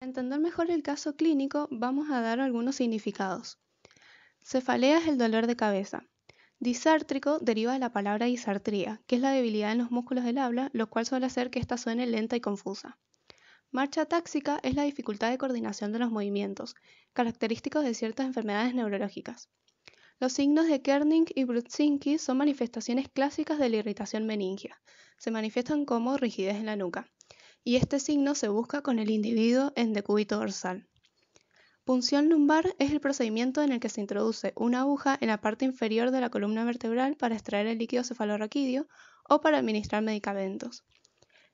Para entender mejor el caso clínico, vamos a dar algunos significados. Cefalea es el dolor de cabeza. Disártrico deriva de la palabra disartría, que es la debilidad en los músculos del habla, lo cual suele hacer que ésta suene lenta y confusa. Marcha táxica es la dificultad de coordinación de los movimientos, característicos de ciertas enfermedades neurológicas. Los signos de Kerning y Brudzinski son manifestaciones clásicas de la irritación meningia. Se manifiestan como rigidez en la nuca y este signo se busca con el individuo en decúbito dorsal. Punción lumbar es el procedimiento en el que se introduce una aguja en la parte inferior de la columna vertebral para extraer el líquido cefalorraquídeo o para administrar medicamentos.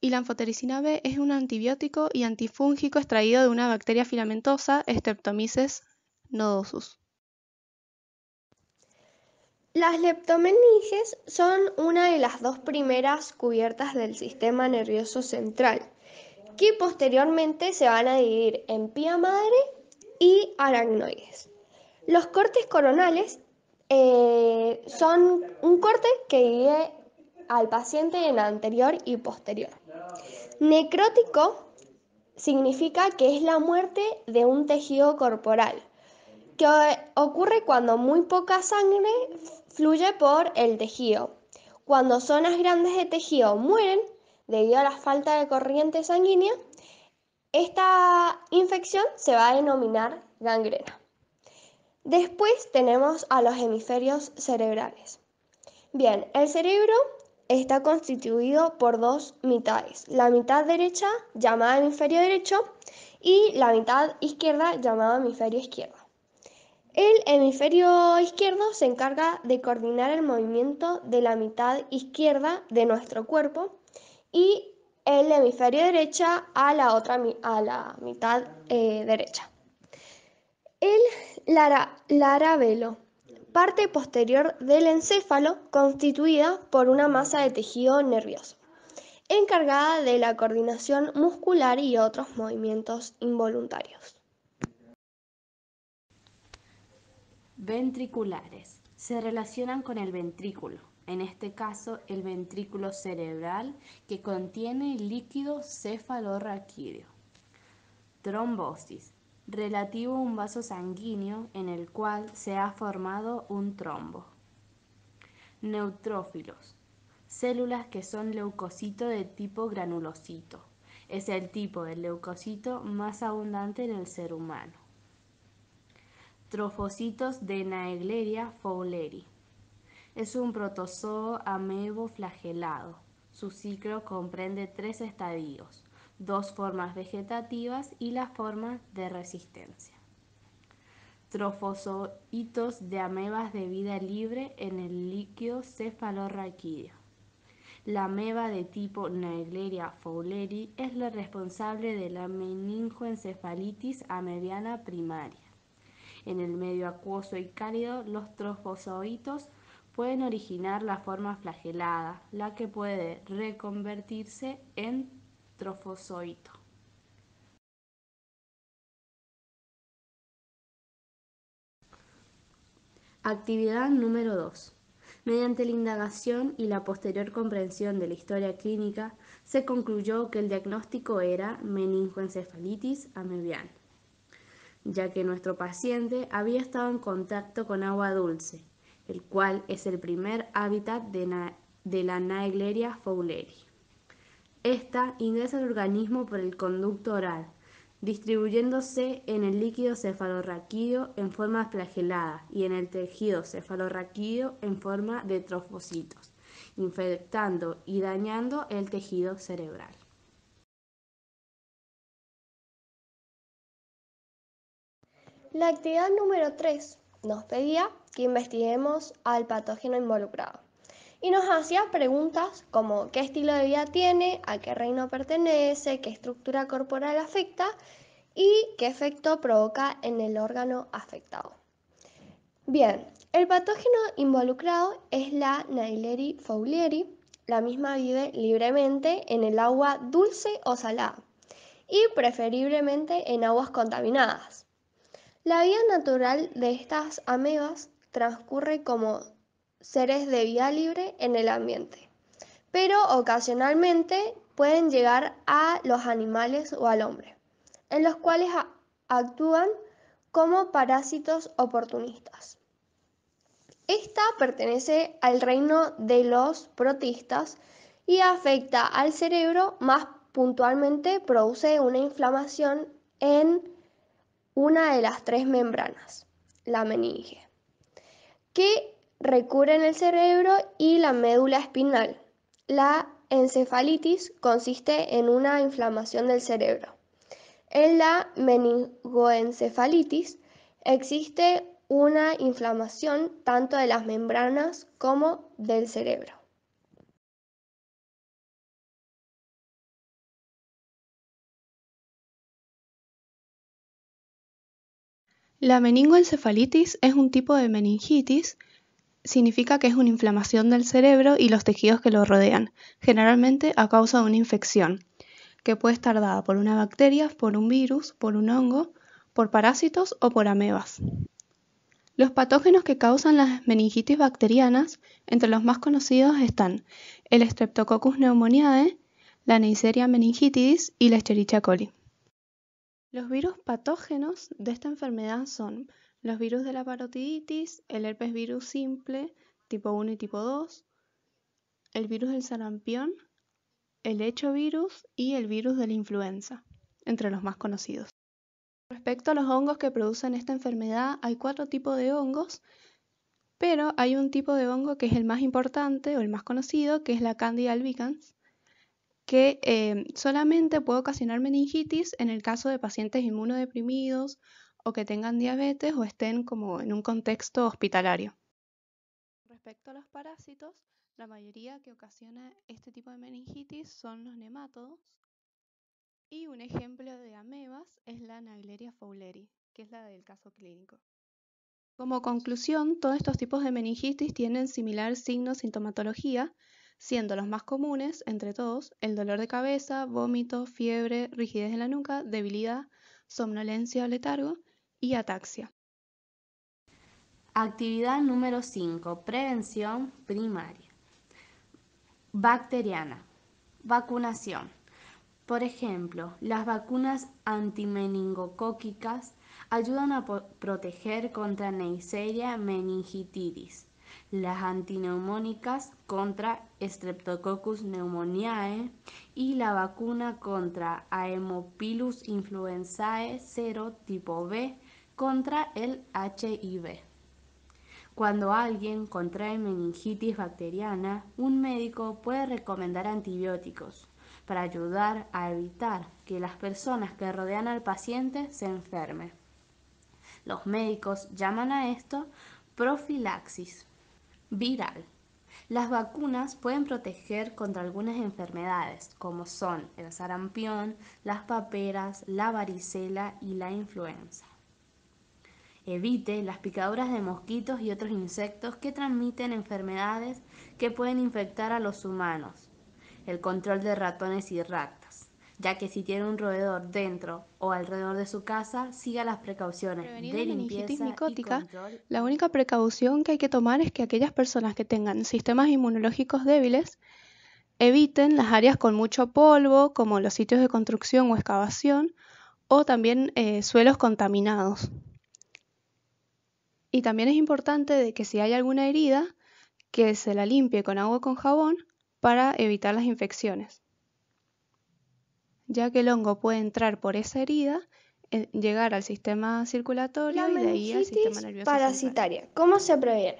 Y la anfotericina B es un antibiótico y antifúngico extraído de una bacteria filamentosa, Streptomyces nodosus. Las leptomeninges son una de las dos primeras cubiertas del sistema nervioso central que posteriormente se van a dividir en pía madre y aracnoides. Los cortes coronales eh, son un corte que divide al paciente en anterior y posterior. Necrótico significa que es la muerte de un tejido corporal, que ocurre cuando muy poca sangre fluye por el tejido. Cuando zonas grandes de tejido mueren, debido a la falta de corriente sanguínea, esta infección se va a denominar gangrena. Después tenemos a los hemisferios cerebrales. Bien, el cerebro está constituido por dos mitades, la mitad derecha llamada hemisferio derecho y la mitad izquierda llamada hemisferio izquierdo. El hemisferio izquierdo se encarga de coordinar el movimiento de la mitad izquierda de nuestro cuerpo y el hemisferio derecha a la otra a la mitad eh, derecha. El larabelo, parte posterior del encéfalo constituida por una masa de tejido nervioso, encargada de la coordinación muscular y otros movimientos involuntarios. Ventriculares. Se relacionan con el ventrículo en este caso el ventrículo cerebral que contiene líquido cefalorraquídeo. Trombosis, relativo a un vaso sanguíneo en el cual se ha formado un trombo. Neutrófilos, células que son leucocito de tipo granulocito. Es el tipo de leucocito más abundante en el ser humano. Trofocitos de Naegleria fowleri es un protozoo amebo flagelado. Su ciclo comprende tres estadios, dos formas vegetativas y la forma de resistencia. Trofozoitos de amebas de vida libre en el líquido cefalorraquídeo. La ameba de tipo Naegleria fowleri es la responsable de la meningoencefalitis amebiana primaria. En el medio acuoso y cálido, los trofozoitos pueden originar la forma flagelada, la que puede reconvertirse en trofozoito. Actividad número 2. Mediante la indagación y la posterior comprensión de la historia clínica, se concluyó que el diagnóstico era meningoencefalitis amebiana, ya que nuestro paciente había estado en contacto con agua dulce el cual es el primer hábitat de, la Naegleria fowleri. Esta ingresa al organismo por el conducto oral, distribuyéndose en el líquido cefalorraquídeo en forma flagelada y en el tejido cefalorraquídeo en forma de trofocitos, infectando y dañando el tejido cerebral. La actividad número 3 nos pedía que investiguemos al patógeno involucrado. Y nos hacía preguntas como qué estilo de vida tiene, a qué reino pertenece, qué estructura corporal afecta y qué efecto provoca en el órgano afectado. Bien, el patógeno involucrado es la Naileri fowleri. La misma vive libremente en el agua dulce o salada y preferiblemente en aguas contaminadas. La vida natural de estas amebas transcurre como seres de vía libre en el ambiente, pero ocasionalmente pueden llegar a los animales o al hombre, en los cuales actúan como parásitos oportunistas. Esta pertenece al reino de los protistas y afecta al cerebro, más puntualmente produce una inflamación en una de las tres membranas, la meninge que recurren el cerebro y la médula espinal. La encefalitis consiste en una inflamación del cerebro. En la meningoencefalitis existe una inflamación tanto de las membranas como del cerebro. La meningoencefalitis es un tipo de meningitis, significa que es una inflamación del cerebro y los tejidos que lo rodean, generalmente a causa de una infección, que puede estar dada por una bacteria, por un virus, por un hongo, por parásitos o por amebas. Los patógenos que causan las meningitis bacterianas, entre los más conocidos están el Streptococcus pneumoniae, la Neisseria meningitidis y la Escherichia coli. Los virus patógenos de esta enfermedad son los virus de la parotiditis, el herpesvirus simple tipo 1 y tipo 2, el virus del sarampión, el hechovirus y el virus de la influenza, entre los más conocidos. Respecto a los hongos que producen esta enfermedad, hay cuatro tipos de hongos, pero hay un tipo de hongo que es el más importante o el más conocido, que es la Candida albicans, que eh, solamente puede ocasionar meningitis en el caso de pacientes inmunodeprimidos o que tengan diabetes o estén como en un contexto hospitalario. Respecto a los parásitos, la mayoría que ocasiona este tipo de meningitis son los nematodos y un ejemplo de amebas es la Nagleria fowleri, que es la del caso clínico. Como conclusión, todos estos tipos de meningitis tienen similar signo sintomatología, siendo los más comunes, entre todos, el dolor de cabeza, vómito, fiebre, rigidez en la nuca, debilidad, somnolencia o letargo y ataxia. Actividad número 5. Prevención primaria. Bacteriana. Vacunación. Por ejemplo, las vacunas antimeningocóquicas ayudan a proteger contra Neisseria meningitidis, las antineumónicas contra Streptococcus pneumoniae y la vacuna contra Haemophilus influenzae 0 tipo B contra el HIV. Cuando alguien contrae meningitis bacteriana, un médico puede recomendar antibióticos para ayudar a evitar que las personas que rodean al paciente se enfermen. Los médicos llaman a esto profilaxis. Viral. Las vacunas pueden proteger contra algunas enfermedades, como son el sarampión, las paperas, la varicela y la influenza. Evite las picaduras de mosquitos y otros insectos que transmiten enfermedades que pueden infectar a los humanos. El control de ratones y ratas ya que si tiene un roedor dentro o alrededor de su casa, siga las precauciones de limpieza micótica, La única precaución que hay que tomar es que aquellas personas que tengan sistemas inmunológicos débiles eviten las áreas con mucho polvo, como los sitios de construcción o excavación, o también eh, suelos contaminados. Y también es importante que si hay alguna herida, que se la limpie con agua o con jabón para evitar las infecciones ya que el hongo puede entrar por esa herida, eh, llegar al sistema circulatorio y de ahí al sistema nervioso. Parasitaria, ¿cómo se previene?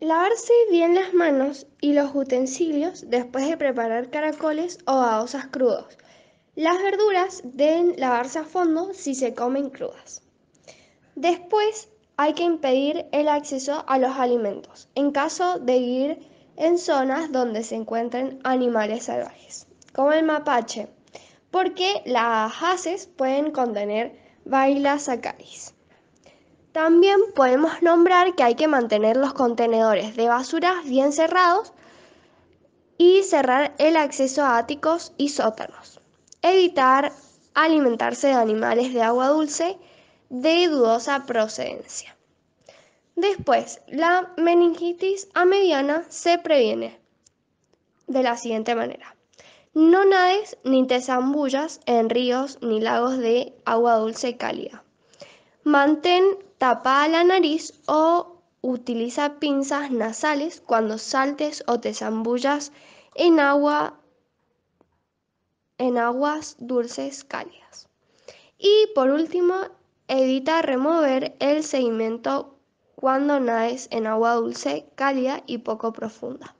Lavarse bien las manos y los utensilios después de preparar caracoles o babosas crudos. Las verduras deben lavarse a fondo si se comen crudas. Después hay que impedir el acceso a los alimentos en caso de ir en zonas donde se encuentren animales salvajes como el mapache, porque las haces pueden contener acáis. También podemos nombrar que hay que mantener los contenedores de basura bien cerrados y cerrar el acceso a áticos y sótanos. Evitar alimentarse de animales de agua dulce de dudosa procedencia. Después, la meningitis a mediana se previene de la siguiente manera. No nades ni te zambullas en ríos ni lagos de agua dulce cálida. Mantén tapada la nariz o utiliza pinzas nasales cuando saltes o te zambullas en agua en aguas dulces cálidas. Y por último, evita remover el sedimento cuando nades en agua dulce, cálida y poco profunda.